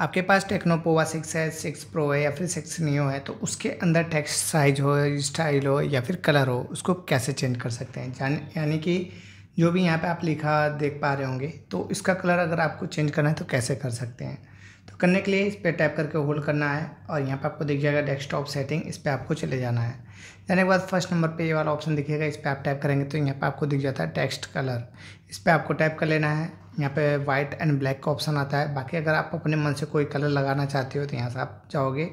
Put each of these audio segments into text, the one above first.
आपके पास Tecno Pova six है सिक्स प्रो है या फिर सिक्स नियो है तो उसके अंदर टेक्स्ट साइज हो स्टाइल हो या फिर कलर हो उसको कैसे चेंज कर सकते हैं यानी कि जो भी यहाँ पे आप लिखा देख पा रहे होंगे तो इसका कलर अगर आपको चेंज करना है तो कैसे कर सकते हैं तो करने के लिए इस पर टैप करके होल्ड करना है और यहाँ पर आपको दिख जाएगा डेस्कटॉप सेटिंग इस पर आपको चले जाना है जाने के बाद फर्स्ट नंबर पे ये वाला ऑप्शन दिखेगा इस पर आप टैप करेंगे तो यहाँ पर आपको दिख जाता है टेक्स्ट कलर इस पर आपको टैप कर लेना है यहाँ पे वाइट एंड ब्लैक का ऑप्शन आता है बाकी अगर आप अपने मन से कोई कलर लगाना चाहते हो तो यहाँ से आप जाओगे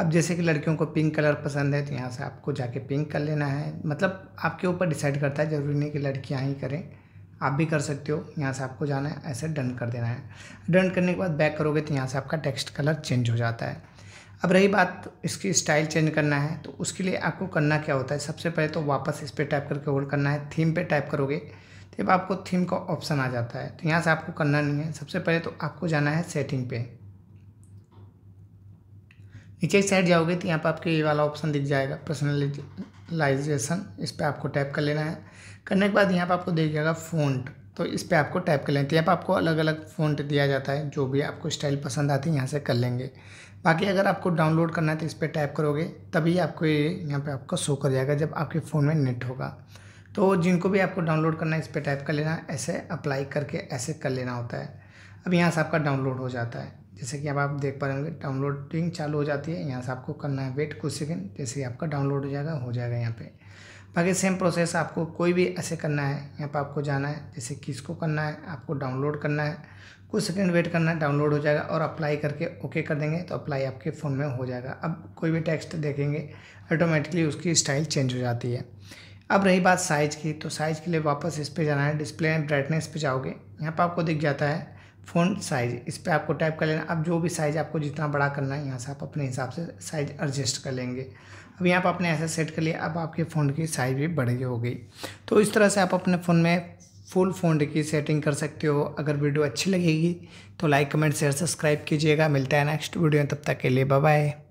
अब जैसे कि लड़कियों को पिंक कलर पसंद है तो यहाँ से आपको जाके पिंक कर लेना है मतलब आपके ऊपर डिसाइड करता है ज़रूरी नहीं कि लड़कियाँ ही करें आप भी कर सकते हो यहाँ से आपको जाना है ऐसे डन कर देना है डन करने के बाद बैक करोगे तो यहाँ से आपका टेक्स्ट कलर चेंज हो जाता है अब रही बात इसकी स्टाइल चेंज करना है तो उसके लिए आपको करना क्या होता है सबसे पहले तो वापस इस पर टाइप करके होल्ड करना है थीम पे टाइप करोगे तब आपको थीम का ऑप्शन आ जाता है तो यहाँ से आपको करना नहीं है सबसे पहले तो आपको जाना है सेटिंग पे नीचे साइड जाओगे तो यहाँ पर आपके ये वाला ऑप्शन दिख जाएगा पर्सनलिटी लाइजेशन इस पर आपको टैप कर लेना है करने के बाद यहाँ पर आपको देखिएगा फ़ॉन्ट तो इस पर आपको टैप कर लेना है तो यहाँ पर आपको अलग अलग फोनट दिया जाता है जो भी आपको स्टाइल पसंद आती है यहाँ से कर लेंगे बाकी अगर आपको डाउनलोड करना है तो इस पर टैप करोगे तभी आपको ये यहाँ पर आपका शो कर जाएगा जब आपके फ़ोन में नेट होगा तो जिनको भी आपको डाउनलोड करना है इस पर टाइप कर लेना ऐसे अप्लाई करके ऐसे कर लेना होता है अब यहाँ से आपका डाउनलोड हो जाता है जैसे कि अब आप देख पा रहे होंगे डाउनलोडिंग चालू हो जाती है यहाँ से आपको करना है वेट कुछ सेकेंड जैसे ही आपका डाउनलोड हो जाएगा हो जाएगा यहाँ पे बाकी सेम प्रोसेस आपको कोई भी ऐसे करना है यहाँ पर आपको जाना है जैसे किसको करना है आपको डाउनलोड करना है कुछ सेकंड वेट करना है डाउनलोड हो जाएगा और अप्लाई करके ओके कर देंगे तो अप्लाई आपके फ़ोन में हो जाएगा अब कोई भी टेक्स्ट देखेंगे ऑटोमेटिकली उसकी स्टाइल चेंज हो जाती है अब रही बात साइज़ की तो साइज़ के लिए वापस इस पर जाना है डिस्प्ले एंड ब्राइटनेस पर जाओगे यहाँ पर आपको दिख जाता है फ़ोन साइज़ इस पर आपको टाइप कर लेना अब जो भी साइज़ आपको जितना बड़ा करना है यहाँ से आप अपने हिसाब से साइज़ एडजस्ट कर लेंगे अब यहाँ पर आपने ऐसा सेट कर लिया अब आपके फ़ोन की साइज़ भी बड़ी हो गई तो इस तरह से आप अपने फ़ोन में फुल फ़ोन की सेटिंग कर सकते हो अगर वीडियो अच्छी लगेगी तो लाइक कमेंट शेयर सब्सक्राइब कीजिएगा मिलता है नेक्स्ट वीडियो में तब तक के लिए बाय